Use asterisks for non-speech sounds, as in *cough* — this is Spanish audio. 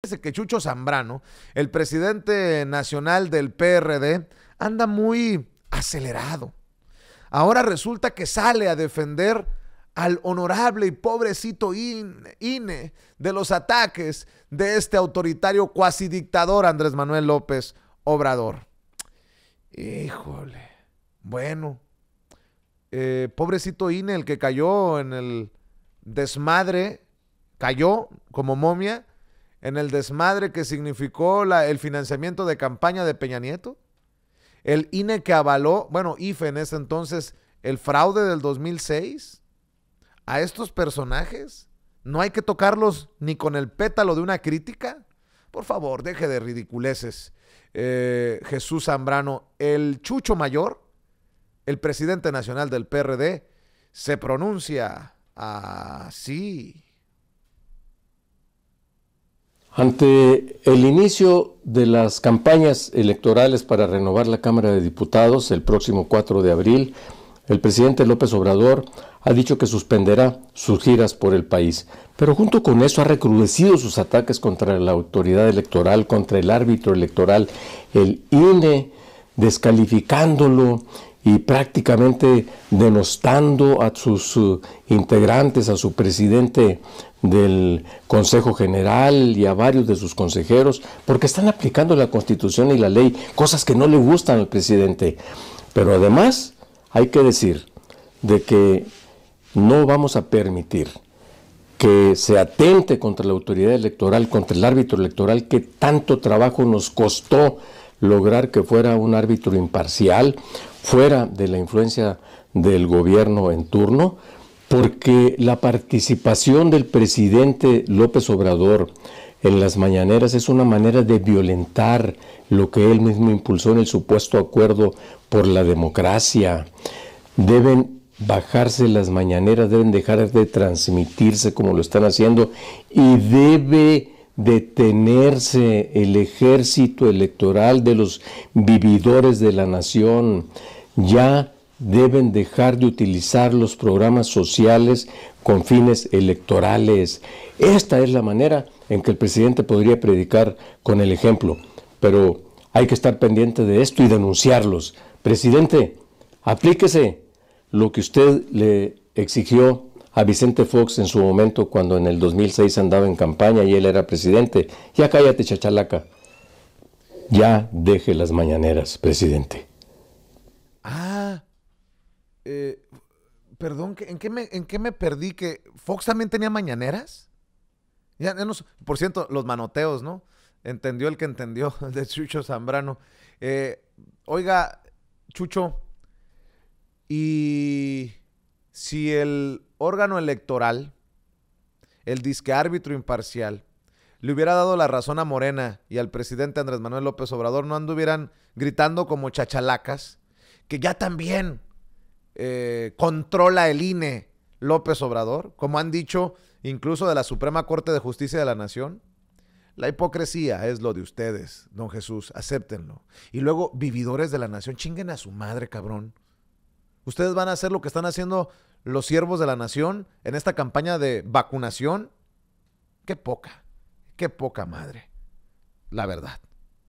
Es que Chucho Zambrano, el presidente nacional del PRD, anda muy acelerado. Ahora resulta que sale a defender al honorable y pobrecito INE de los ataques de este autoritario cuasi dictador Andrés Manuel López Obrador. Híjole, bueno, eh, pobrecito INE, el que cayó en el desmadre, cayó como momia en el desmadre que significó la, el financiamiento de campaña de Peña Nieto, el INE que avaló, bueno, IFE en ese entonces, el fraude del 2006, a estos personajes, no hay que tocarlos ni con el pétalo de una crítica. Por favor, deje de ridiculeces. Eh, Jesús Zambrano, el Chucho Mayor, el presidente nacional del PRD, se pronuncia así. Ante el inicio de las campañas electorales para renovar la Cámara de Diputados el próximo 4 de abril, el presidente López Obrador ha dicho que suspenderá sus giras por el país, pero junto con eso ha recrudecido sus ataques contra la autoridad electoral, contra el árbitro electoral, el INE, descalificándolo y prácticamente denostando a sus uh, integrantes, a su presidente del Consejo General y a varios de sus consejeros, porque están aplicando la Constitución y la ley, cosas que no le gustan al presidente. Pero además hay que decir de que no vamos a permitir que se atente contra la autoridad electoral, contra el árbitro electoral que tanto trabajo nos costó lograr que fuera un árbitro imparcial, fuera de la influencia del gobierno en turno, porque la participación del presidente López Obrador en las mañaneras es una manera de violentar lo que él mismo impulsó en el supuesto acuerdo por la democracia. Deben bajarse las mañaneras, deben dejar de transmitirse como lo están haciendo y debe detenerse el ejército electoral de los vividores de la nación. Ya deben dejar de utilizar los programas sociales con fines electorales. Esta es la manera en que el presidente podría predicar con el ejemplo. Pero hay que estar pendiente de esto y denunciarlos. Presidente, aplíquese lo que usted le exigió a Vicente Fox en su momento cuando en el 2006 andaba en campaña y él era presidente. Ya cállate, chachalaca. Ya deje las mañaneras, presidente. Ah, eh, perdón, ¿en qué, me, ¿en me perdí? ¿Que Fox también tenía mañaneras? Ya, por cierto, los manoteos, ¿no? Entendió el que entendió, *laughs* el de Chucho Zambrano. Eh, oiga, Chucho, y si el órgano electoral, el disque árbitro imparcial, le hubiera dado la razón a Morena y al presidente Andrés Manuel López Obrador, no anduvieran gritando como chachalacas, que ya también eh, controla el INE López Obrador, como han dicho incluso de la Suprema Corte de Justicia de la Nación. La hipocresía es lo de ustedes, don Jesús, acéptenlo. Y luego, vividores de la nación, chinguen a su madre, cabrón. Ustedes van a hacer lo que están haciendo los siervos de la nación en esta campaña de vacunación. Qué poca, qué poca madre, la verdad.